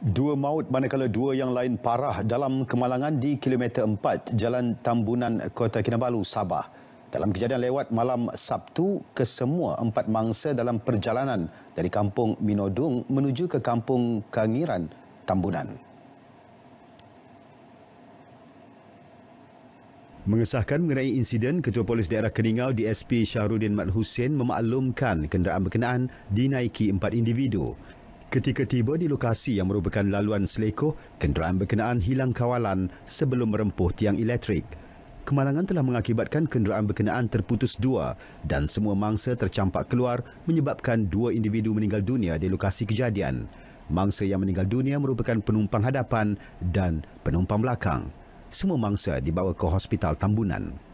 Dua maut manakala dua yang lain parah dalam kemalangan di kilometer 4 Jalan Tambunan Kota Kinabalu, Sabah. Dalam kejadian lewat malam Sabtu, kesemua empat mangsa dalam perjalanan dari kampung Minodung menuju ke kampung Kangiran, Tambunan. Mengesahkan mengenai insiden, Ketua Polis Daerah Keningau DSP Syahrudin Mat Hussein memaklumkan kenderaan berkenaan dinaiki empat individu. Ketika tiba di lokasi yang merupakan laluan selekoh, kenderaan berkenaan hilang kawalan sebelum merempuh tiang elektrik. Kemalangan telah mengakibatkan kenderaan berkenaan terputus dua dan semua mangsa tercampak keluar menyebabkan dua individu meninggal dunia di lokasi kejadian. Mangsa yang meninggal dunia merupakan penumpang hadapan dan penumpang belakang. Semua mangsa dibawa ke hospital tambunan.